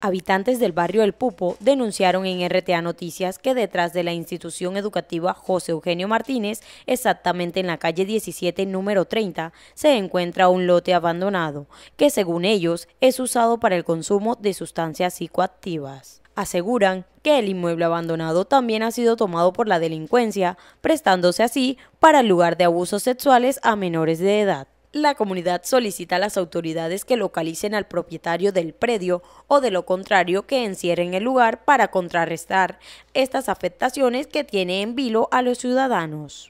Habitantes del barrio El Pupo denunciaron en RTA Noticias que detrás de la institución educativa José Eugenio Martínez, exactamente en la calle 17 número 30, se encuentra un lote abandonado, que según ellos es usado para el consumo de sustancias psicoactivas. Aseguran que el inmueble abandonado también ha sido tomado por la delincuencia, prestándose así para el lugar de abusos sexuales a menores de edad la comunidad solicita a las autoridades que localicen al propietario del predio o de lo contrario que encierren el lugar para contrarrestar estas afectaciones que tiene en vilo a los ciudadanos.